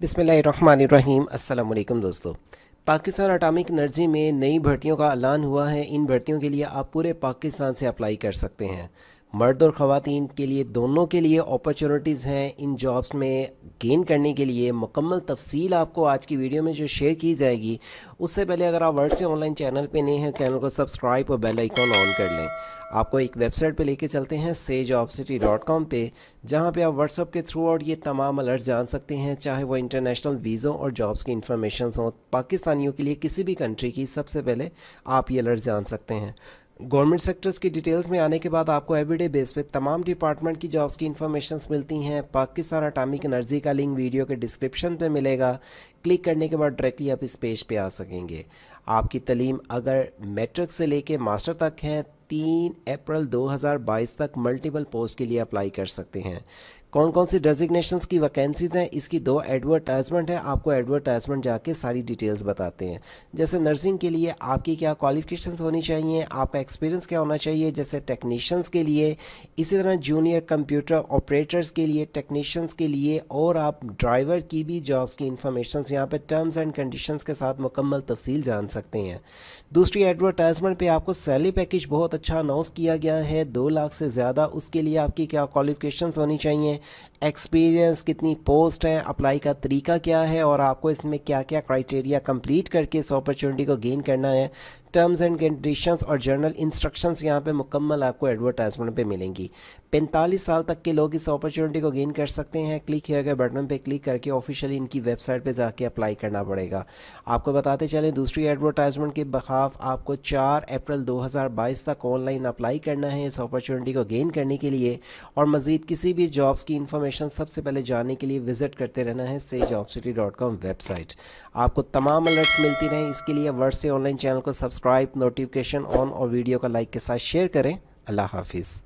बिसमीम अल्लाम दोस्तों पाकिस्तान अटामिक एनर्जी में नई भर्तियों का ऐलान हुआ है इन भर्तियों के लिए आप पूरे पाकिस्तान से अप्लाई कर सकते हैं मर्द और ख़वान के लिए दोनों के लिए अपॉर्चुनिटीज़ हैं इन जॉब्स में गेन करने के लिए मुकम्मल तफसील आपको आज की वीडियो में जो शेयर की जाएगी उससे पहले अगर आप वर्ड से ऑनलाइन चैनल पे नहीं हैं चैनल को सब्सक्राइब और बेल आइकॉन ऑन कर लें आपको एक वेबसाइट पे लेके चलते हैं से जॉब सिटी डॉट कॉम पर जहाँ पर आप व्हाट्सअप के थ्रू और ये तमाम अलर्ट जान सकते हैं चाहे वो इंटरनेशनल वीज़ों और जॉब्स की इंफॉर्मेशन हों पाकिस्तानियों के लिए किसी भी कंट्री की सबसे पहले आप ये अलर्ट जान सकते हैं गवर्नमेंट सेक्टर्स की डिटेल्स में आने के बाद आपको एवरीडे बेस पे तमाम डिपार्टमेंट की जॉब्स की इन्फॉर्मेशन मिलती हैं पाकिस्तान अटामिक एनर्जी का लिंक वीडियो के डिस्क्रिप्शन पे मिलेगा क्लिक करने के बाद डायरेक्टली आप इस पेज पे आ सकेंगे आपकी तलीम अगर मेट्रिक से लेके मास्टर तक हैं तीन अप्रैल 2022 तक मल्टीपल पोस्ट के लिए अप्लाई कर सकते हैं कौन कौन सी डेजिग्नेशंस की वैकेंसीज़ हैं इसकी दो एडवर्टाइजमेंट है आपको एडवर्टाइजमेंट जाके सारी डिटेल्स बताते हैं जैसे नर्सिंग के लिए आपकी क्या क्वालिफिकेशंस होनी चाहिए आपका एक्सपीरियंस क्या होना चाहिए जैसे टेक्नीशियंस के लिए इसी तरह जूनियर कंप्यूटर ऑपरेटर्स के लिए टेक्नीशियंस के लिए और आप ड्राइवर की भी जॉब्स की इन्फॉर्मेशन यहाँ पर टर्म्स एंड कंडीशन के साथ मुकम्मल तफसील जान सकते हैं दूसरी एडवर्टाइजमेंट पे आपको सैलरी पैकेज बहुत अच्छा अनाउंस किया गया है दो लाख से ज़्यादा उसके लिए आपकी क्या क्वालिफिकेशन होनी चाहिए एक्सपीरियंस कितनी पोस्ट है अप्लाई का तरीका क्या है और आपको इसमें क्या क्या क्राइटेरिया कंप्लीट करके इस अपॉर्चुनिटी को गेन करना है टर्म्स एंड कंडीशंस और जर्नल इंस्ट्रक्शंस यहाँ पे मुकम्मल आपको एडवर्टाइजमेंट पे मिलेंगी 45 साल तक के लोग इस अपॉर्चुनिटी को गेन कर सकते हैं क्लिक हेयर के बटन पे क्लिक करके ऑफिशियली इनकी वेबसाइट पे जाके अप्लाई करना पड़ेगा आपको बताते चलें दूसरी एडवर्ट एडवर्टाइजमेंट के बखाफ आपको 4 अप्रैल 2022 तक ऑनलाइन अप्लाई करना है इस अपॉर्चुनिटी को गेन करने के लिए और मज़ीद किसी भी जॉब्स की इन्फॉर्मेशन सबसे पहले जानने के लिए विज़िट करते रहना है से job city dot com website आपको तमाम अलर्ट्स मिलती रहें इसके लिए वर्ड से ऑनलाइन चैनल को सब्सक्राइब नोटिफिकेशन ऑन और वीडियो का लाइक के साथ शेयर करें अल्लाह हाफिज़